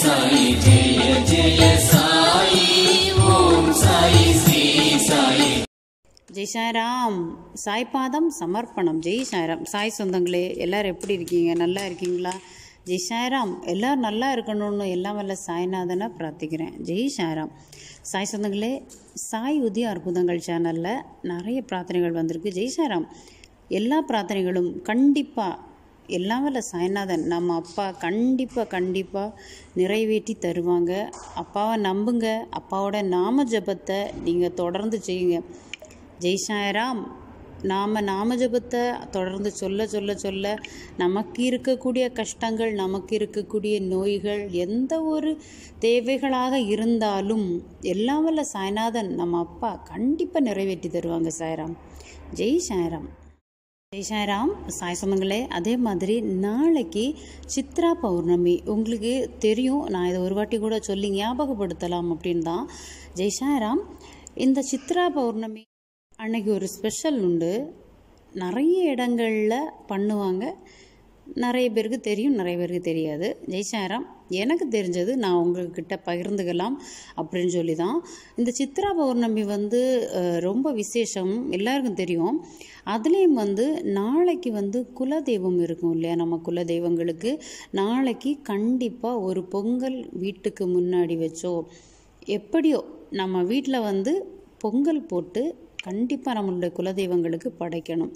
சாய் ஜெய சாய் ஓம் ஜெய் சாய்ராம் சாய்பாதம் சமர்ப்பணம் ஜெய் சாய்ராம் சாய் சொந்தங்களே எல்லோரும் எப்படி இருக்கீங்க நல்லா இருக்கீங்களா ஜெய் சாய்ராம் எல்லோரும் நல்லா இருக்கணும்னு எல்லாம் வல்ல சாய்நாதனை பிரார்த்திக்கிறேன் ஜெய் சாய்ராம் சாய் சொந்தங்களே சாய் உதய அற்புதங்கள் சேனலில் நிறைய பிரார்த்தனைகள் வந்திருக்கு ஜெய் சாய்ராம் எல்லா பிரார்த்தனைகளும் கண்டிப்பாக எல்லாம் வல்ல சாய்நாதன் நம்ம அப்பா கண்டிப்பாக கண்டிப்பாக நிறைவேற்றி தருவாங்க அப்பாவை நம்புங்க அப்பாவோட நாம ஜபத்தை நீங்கள் தொடர்ந்து செய்யுங்க ஜெய் சாய்ராம் நாம் நாம ஜபத்தை தொடர்ந்து சொல்ல சொல்ல சொல்ல நமக்கு இருக்கக்கூடிய கஷ்டங்கள் நமக்கு இருக்கக்கூடிய நோய்கள் எந்த ஒரு தேவைகளாக இருந்தாலும் எல்லாம் வல்ல சாய்நாதன் நம்ம அப்பா கண்டிப்பாக நிறைவேற்றி தருவாங்க சாய்ராம் ஜெய் சாய்ராம் ஜெய்சாராம் சாய் சொந்தங்களே அதே மாதிரி நாளைக்கு சித்ரா பௌர்ணமி உங்களுக்கு தெரியும் நான் இதை ஒரு வாட்டி கூட சொல்லி ஞாபகப்படுத்தலாம் அப்படின்னு தான் ஜெய்சாராம் இந்த சித்ரா பௌர்ணமி அன்னைக்கு ஒரு ஸ்பெஷல் உண்டு நிறைய இடங்களில் பண்ணுவாங்க நிறைய பேருக்கு தெரியும் நிறைய பேருக்கு தெரியாது ஜெய்சாராம் எனக்கு தெரிஞ்சது நான் உங்ககிட்ட பகிர்ந்துக்கலாம் அப்படின்னு சொல்லி தான் இந்த சித்ரா பௌர்ணமி வந்து ரொம்ப விசேஷம் எல்லாருக்கும் தெரியும் அதுலேயும் வந்து நாளைக்கு வந்து குலதெய்வம் இருக்கும் இல்லையா நம்ம குலதெய்வங்களுக்கு நாளைக்கு கண்டிப்பாக ஒரு பொங்கல் வீட்டுக்கு முன்னாடி வச்சோ எப்படியோ நம்ம வீட்டில் வந்து பொங்கல் போட்டு கண்டிப்பாக நம்மளுடைய குலதெய்வங்களுக்கு படைக்கணும்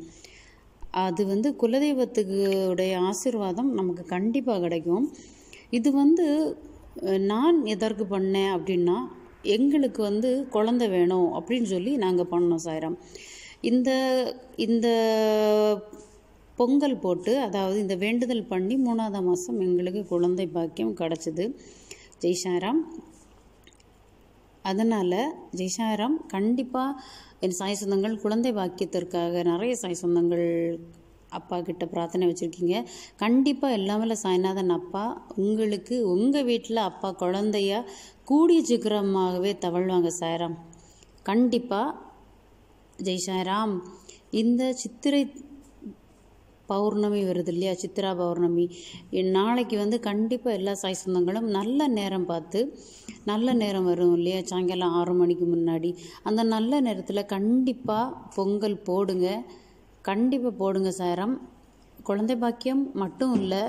அது வந்து குலதெய்வத்துக்கு உடைய ஆசிர்வாதம் நமக்கு கண்டிப்பாக கிடைக்கும் இது வந்து நான் எதற்கு பண்ணேன் அப்படின்னா எங்களுக்கு வந்து குழந்த வேணும் அப்படின்னு சொல்லி நாங்கள் பண்ணோம் சாயிரம் இந்த இந்த பொங்கல் போட்டு அதாவது இந்த வேண்டுதல் பண்ணி மூணாவது மாதம் எங்களுக்கு குழந்தை பாக்கியம் கிடச்சிது ஜெய் சாராம் அதனால் ஜெய்சாராம் கண்டிப்பாக என் சாய் சொந்தங்கள் குழந்தை பாக்கியத்திற்காக நிறைய சாய் சொந்தங்கள் அப்பா கிட்ட பிரார்த்தனை வச்சுருக்கீங்க கண்டிப்பாக எல்லாமே சாய்நாதன் அப்பா உங்களுக்கு உங்கள் வீட்டில் அப்பா குழந்தையா கூடிய சீக்கிரமாகவே தவழ்வாங்க சாய்ராம் கண்டிப்பாக ஜெய் இந்த சித்திரை பௌர்ணமி வருது இல்லையா சித்ரா பௌர்ணமி நாளைக்கு வந்து கண்டிப்பாக எல்லா சாய் சொந்தங்களும் நல்ல நேரம் பார்த்து நல்ல நேரம் வரும் இல்லையா சாயங்காலம் ஆறு மணிக்கு முன்னாடி அந்த நல்ல நேரத்தில் கண்டிப்பாக பொங்கல் போடுங்க கண்டிப்பாக போடுங்க சாரம் குழந்தை பாக்கியம் மட்டும் இல்லை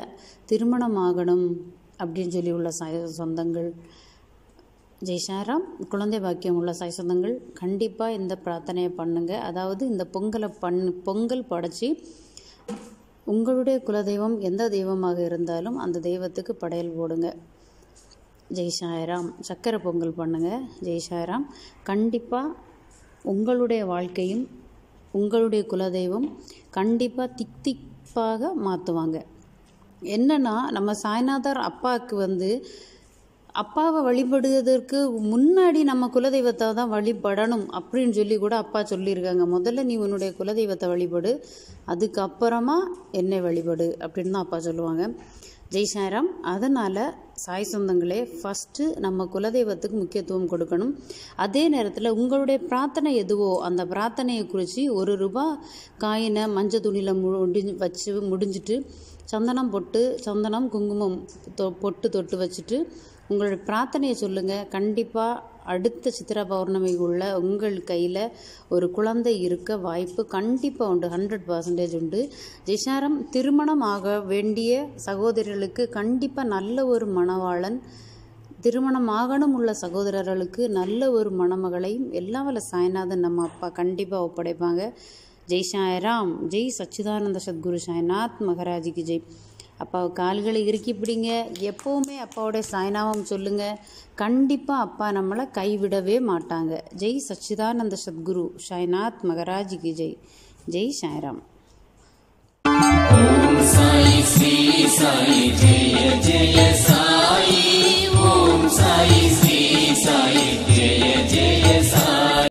திருமணம் ஆகணும் அப்படின்னு சொல்லி உள்ள சாய சொந்தங்கள் ஜெய்ஷாராம் குழந்தை பாக்கியம் உள்ள சாய் சொந்தங்கள் கண்டிப்பாக இந்த பிரார்த்தனையை பண்ணுங்கள் அதாவது இந்த பொங்கலை பண் பொங்கல் படைச்சி உங்களுடைய குலதெய்வம் எந்த தெய்வமாக இருந்தாலும் அந்த தெய்வத்துக்கு படையல் போடுங்க ஜெய் சாயராம் சக்கரை பொங்கல் பண்ணுங்கள் ஜெய் சாயராம் கண்டிப்பாக உங்களுடைய வாழ்க்கையும் உங்களுடைய குலதெய்வம் கண்டிப்பாக திக் மாற்றுவாங்க என்னென்னா நம்ம சாய்நாதர் அப்பாவுக்கு வந்து அப்பாவை வழிபடுவதற்கு முன்னாடி நம்ம குலதெய்வத்தை தான் வழிபடணும் அப்படின்னு சொல்லி கூட அப்பா சொல்லியிருக்காங்க முதல்ல நீ உன்னுடைய குலதெய்வத்தை வழிபடு அதுக்கப்புறமா என்னை வழிபடு அப்படின்னு தான் அப்பா சொல்லுவாங்க ஜெய் அதனால் சாய் சொந்தங்களே ஃபஸ்ட்டு நம்ம குலதெய்வத்துக்கு முக்கியத்துவம் கொடுக்கணும் அதே நேரத்தில் உங்களுடைய பிரார்த்தனை எதுவோ அந்த பிரார்த்தனையை குறித்து ஒரு ரூபா காயினை மஞ்சள் துணியில் முடி வச்சு முடிஞ்சிட்டு சந்தனம் பொட்டு சந்தனம் குங்குமம் தொ பொட்டு தொட்டு வச்சுட்டு உங்களுடைய பிரார்த்தனையை சொல்லுங்கள் கண்டிப்பாக அடுத்த சித்திர பௌர்ணமி உள்ள உங்கள் கையில் ஒரு குழந்தை இருக்க வாய்ப்பு கண்டிப்பாக உண்டு ஹண்ட்ரட் பர்சன்டேஜ் உண்டு ஜிஷாரம் திருமணம் ஆக வேண்டிய சகோதரிகளுக்கு கண்டிப்பாக நல்ல ஒரு மன மணவாளன் திருமணமாகணும் உள்ள சகோதரர்களுக்கு நல்ல ஒரு மணமகளையும் எல்லாம் வல்ல சாய்நாதன் நம்ம அப்பா கண்டிப்பாக ஒப்படைப்பாங்க ஜெய் சாய்ராம் ஜெய் சச்சிதானந்த சத்குரு சாய்நாத் மகராஜிக்கு ஜெய் அப்பாவை கால்களை இறுக்கி பிடிங்க எப்போவுமே அப்பாவோடைய சாய்நாமம் சொல்லுங்க கண்டிப்பாக அப்பா நம்மளை கைவிடவே மாட்டாங்க ஜெய் சச்சிதானந்த சத்குரு சாய்நாத் மகராஜிக்கு ஜெய் ஜெய் சாய்ராம் சாய்